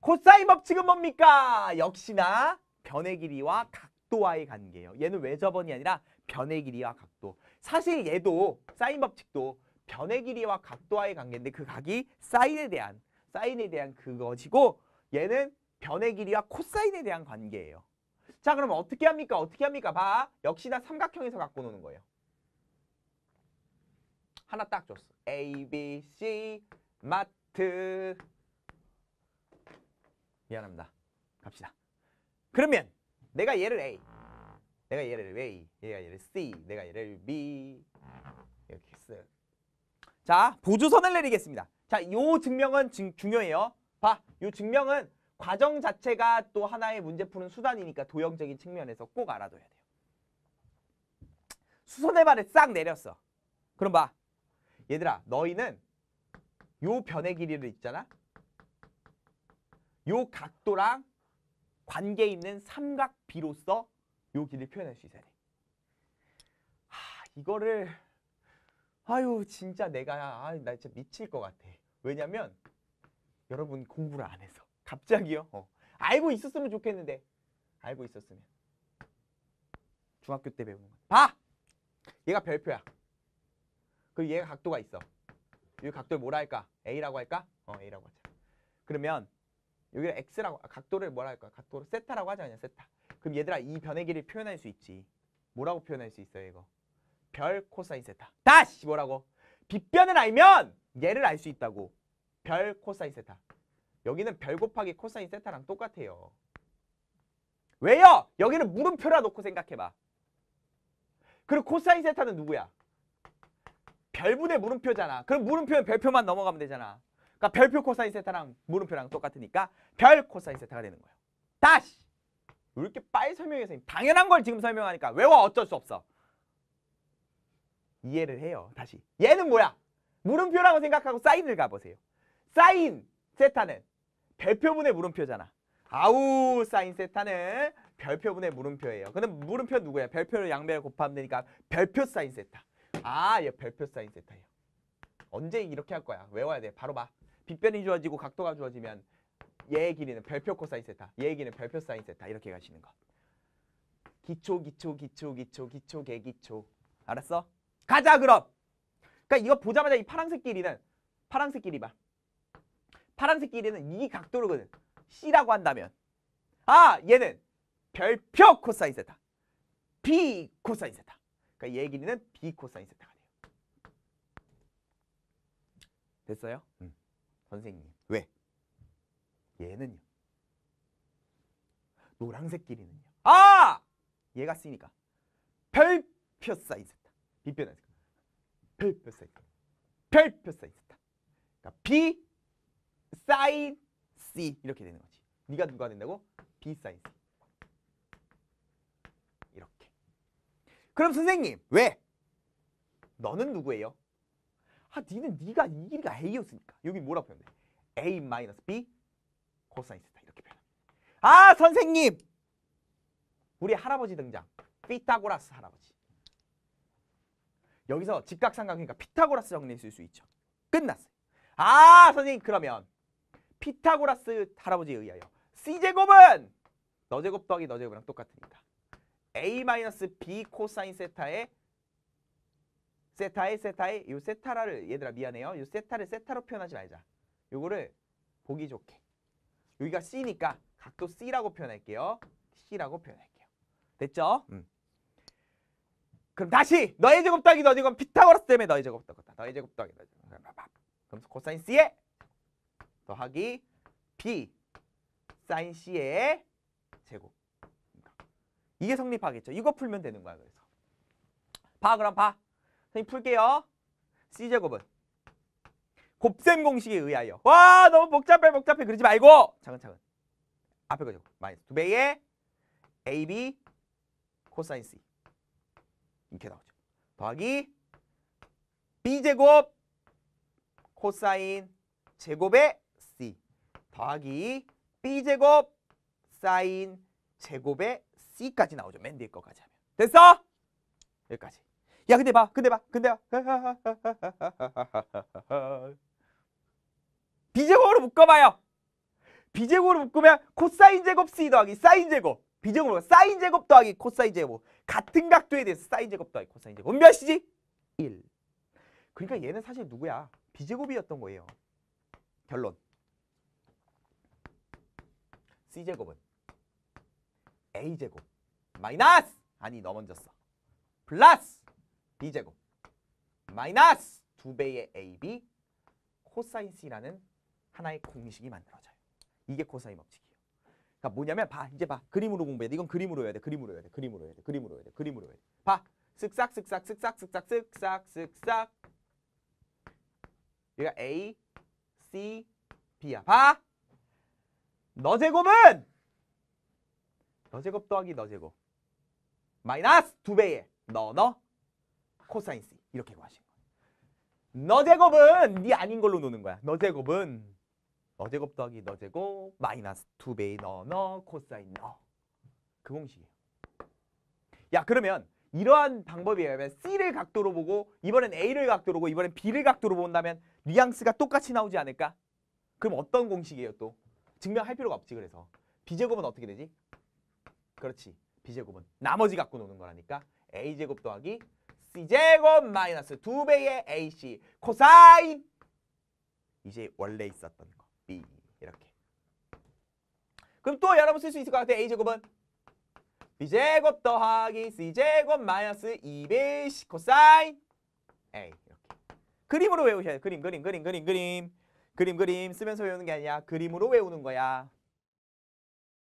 코사인 법칙은 뭡니까? 역시나 변의 길이와 각도와의 관계예요. 얘는 외접원이 아니라 변의 길이와 각도. 사실 얘도 사인 법칙도 변의 길이와 각도와의 관계인데 그 각이 사인에 대한 사인에 대한 그것이고 얘는 변의 길이와 코사인에 대한 관계예요. 자 그럼 어떻게 합니까? 어떻게 합니까? 봐. 역시나 삼각형에서 갖고 노는 거예요. 하나 딱 줬어. A, B, C, 마트 미안합니다. 갑시다. 그러면 내가 얘를 A, 내가 얘를 A, 얘가 얘를 C, 내가 얘를 B 이렇게 쓰. 자, 보조선을 내리겠습니다. 자, 요 증명은 증, 중요해요. 봐, 요 증명은 과정 자체가 또 하나의 문제 푸는 수단이니까 도형적인 측면에서 꼭 알아둬야 돼요. 수선의 발을 싹 내렸어. 그럼 봐. 얘들아, 너희는 요 변의 길이를 있잖아. 요 각도랑 관계 있는 삼각비로서 요 길을 표현할 수 있어야 돼. 하, 이거를 아유 진짜 내가 아유, 나 진짜 미칠 것 같아. 왜냐면 여러분 공부를 안 해서 갑자기요. 어. 알고 있었으면 좋겠는데 알고 있었으면 중학교 때 배우는 거. 봐! 얘가 별표야. 그리고 얘가 각도가 있어. 이 각도를 뭐라 할까? A라고 할까? 어, A라고 하자. 그러면 여기를 x라고 아, 각도를 뭐라 할까? 요 각도를 세타라고 하지 않냐? 세타. 그럼 얘들아 이 변의 길을 표현할 수 있지. 뭐라고 표현할 수 있어요, 이거? 별 코사인 세타. 다시 뭐라고? 빗변을 알면 얘를 알 수 있다고. 별 코사인 세타. 여기는 별 곱하기 코사인 세타랑 똑같아요. 왜요? 여기는 물음표라 놓고 생각해봐. 그리고 코사인 세타는 누구야? 별분의 물음표잖아. 그럼 물음표는 별표만 넘어가면 되잖아. 그러니까 별표 코사인 세타랑 물음표랑 똑같으니까 별 코사인 세타가 되는 거예요. 다시! 이렇게 빨리 설명해 선생님. 당연한 걸 지금 설명하니까 외워 어쩔 수 없어. 이해를 해요. 다시. 얘는 뭐야? 물음표라고 생각하고 사인을 가보세요. 사인 세타는 별표분의 물음표잖아. 아우 사인 세타는 별표분의 물음표예요. 근데 물음표 누구야? 별표를 양배열 곱하면 되니까 별표 사인 세타. 아, 얘 별표 사인 세타예요. 언제 이렇게 할 거야? 외워야 돼. 바로 봐. 빗변이 좋아지고 각도가 좋아지면 얘의 길이는 별표 코사인 세타, 얘의 길이는 별표 사인 세타 이렇게 가시는 거. 기초, 기초, 기초, 기초, 기초, 개기초. 알았어? 가자 그럼! 그러니까 이거 보자마자 이 파란색 길이는 파란색 길이 봐. 파란색 길이는 이 각도로거든. C라고 한다면 아 얘는 별표 코사인 세타 B 코사인 세타 그러니까 얘 길이는 B 코사인 세타가 돼요 됐어요? 응. 선생님. 왜? 얘는요. 노란색 길이는요. 아! 얘가 쓰니까 별표 사이즈다. 비표는 별표 사이즈. 별표 사이즈다. 그러니까 B 사인 C 이렇게 되는 거지. 네가 누가 된다고? B 사인 C. 이렇게. 그럼 선생님 왜? 너는 누구예요? 아 니는 니가 이 길이가 a였으니까 여기 뭐라고 표현돼? a 마이너스 b 코사인 세타 이렇게 표현합니다. 아 선생님 우리 할아버지 등장 피타고라스 할아버지 여기서 직각삼각형이니까 그러니까 피타고라스 정리 쓸 수 있죠. 끝났어요. 아 선생님 그러면 피타고라스 할아버지에 의하여 c제곱은 너제곱 더하기 너제곱이랑 똑같으니까 a-b 코사인 세타의 세타의 세타의 요 세타라를 얘들아 미안해요. 요 세타를 세타로 표현하지 말자. 요거를 보기 좋게. 여기가 C니까 각도 C라고 표현할게요. C라고 표현할게요. 됐죠? 음. 그럼 다시 너의 제곱 더하기 너의 제곱 피타고라스 때문에 너의 제곱 더하기 너의 제곱 더하기 너의 제곱 그럼 코사인 C에 더하기 B 사인 C의 제곱 이게 성립하겠죠. 이거 풀면 되는 거야. 그래서 봐 그럼 봐. 선생님 풀게요. C제곱은 곱셈 공식에 의하여 와 너무 복잡해 복잡해 그러지 말고 차근차근 앞에 거죠. 마이너스 2배의 AB 코사인 C 이렇게 나오죠. 더하기 B제곱 코사인 제곱의 C 더하기 B제곱 사인 제곱의 C까지 나오죠. 맨 뒤에 거까지 하면. 됐어? 여기까지. 야 근데 봐 근데 봐 근데 봐 비제곱으로 묶어봐요 비제곱으로 묶으면 코사인 제곱 C 더하기 사인 제곱 비제곱으로 사인 제곱 더하기 코사인 제곱 같은 각도에 대해서 사인 제곱 더하기 코사인 제곱 몇이지? 1 그러니까 얘는 사실 누구야? 비제곱이었던 거예요 결론 C제곱은 A제곱 마이너스 아니 넘어졌어 플러스 b제곱 마이너스 2배의 ab 코사인 c라는 하나의 공식이 만들어져요. 이게 코사인 법칙이에요. 그러니까 뭐냐면 봐. 이제 봐. 그림으로 공부해야 돼. 이건 그림으로 해야 돼. 그림으로 해야 돼. 그림으로 해야 돼. 그림으로 해야 돼. 그림으로 해야 돼. 봐. 쓱싹 쓱싹 쓱싹 쓱싹 쓱싹 쓱싹 얘가 A, C, B야. 봐. 너 제곱은 너 제곱 더하기 너 제곱 마이너스 두 배의 너너 코사인 C 이렇게 구하신 거예요. 너 제곱은 네 아닌 걸로 노는 거야. 너 제곱은 너 제곱 더하기 너 제곱 마이너스 2배의 너너 코사인 너. 그 공식이에요. 야 그러면 이러한 방법에 의면 C를 각도로 보고 이번엔 A를 각도로 보고 이번엔 B를 각도로 본다면 뉘앙스가 똑같이 나오지 않을까? 그럼 어떤 공식이에요 또? 증명할 필요가 없지 그래서. B제곱은 어떻게 되지? 그렇지. B제곱은 나머지 갖고 노는 거라니까 A제곱 더하기 x제곱 마이너스 두배의 ac 코사인 이제 원래 있었던 거 b 이렇게 그럼 또 여러분 쓸 수 있을 것 같아요 a제곱은 b제곱 더하기 c제곱 마이너스 2bc 코사인 a 이렇게 그림으로 외우셔야 돼 그림 그림 그림 그림 그림 그림 쓰면서 외우는 게 아니야 그림으로 외우는 거야